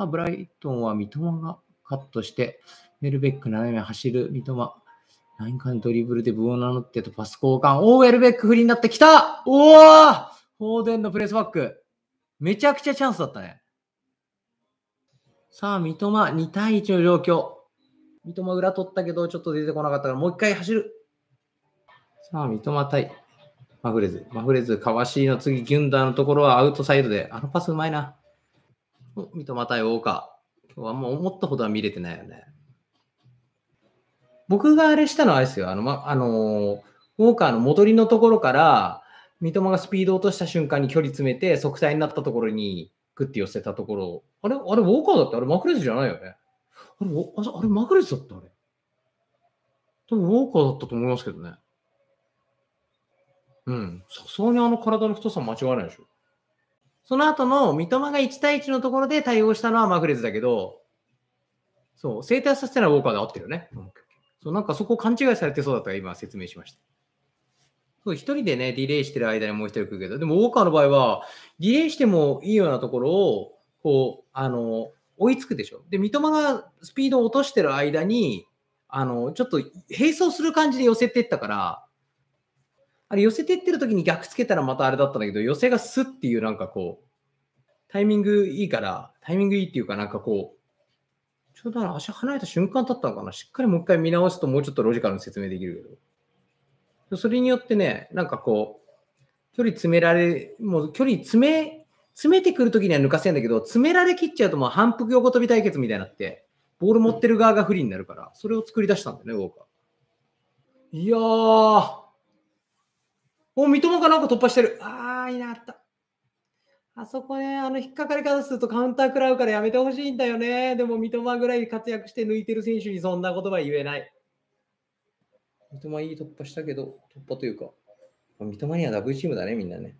さあ、ブライトンは三笘がカットして、メルベック斜め走る三笘。ライン間ドリブルでブオナノってとパス交換。おー、エルベックフリーになってきたおーフォーデンのプレスバック。めちゃくちゃチャンスだったね。さあ、三笘、2対1の状況。三笘裏取ったけど、ちょっと出てこなかったから、もう一回走る。さあ、三笘対マフレズ。マフレズ、かわしいの次、ギュンダーのところはアウトサイドで。あのパスうまいな。お、三笘対大ー、今日はもう思ったほどは見れてないよね。僕があれしたのはあれですよ。あの、ま、あのウォーカーの戻りのところから、三笘がスピード落とした瞬間に距離詰めて、速体になったところに、グッて寄せたところ、あれあれ、ウォーカーだってあれ、マクレズじゃないよね。あれ、あれマクレズだったあれ。多分、ウォーカーだったと思いますけどね。うん。さすがにあの体の太さ間違いないでしょ。その後の三笘が1対1のところで対応したのはマフレズだけど、そう、生体させてないウォーカーで合ってるよね。そう、なんかそこ勘違いされてそうだったから今説明しました。そう、一人でね、ディレイしてる間にもう一人来るけど、でもウォーカーの場合は、ディレイしてもいいようなところを、こう、あの、追いつくでしょ。で、三笘がスピードを落としてる間に、あの、ちょっと並走する感じで寄せてったから、あれ寄せてってる時に逆つけたらまたあれだったんだけど、寄せがスッっていうなんかこう、タイミングいいから、タイミングいいっていうかなんかこう、ちょうど足離れた瞬間だったのかな。しっかりもう一回見直すともうちょっとロジカルに説明できるけど。それによってね、なんかこう、距離詰められ、もう距離詰め、詰めてくるときには抜かせんだけど、詰められきっちゃうともう反復横跳び対決みたいになって、ボール持ってる側が不利になるから、それを作り出したんだよね、ウォーカー。いやー、お、三笘がなんか突破してる。あー、いなかった。あそこね、あの引っかかり方するとカウンター食らうからやめてほしいんだよね。でも三笘ぐらい活躍して抜いてる選手にそんなことは言えない。三笘いい突破したけど、突破というか、三笘にはダブルチームだね、みんなね。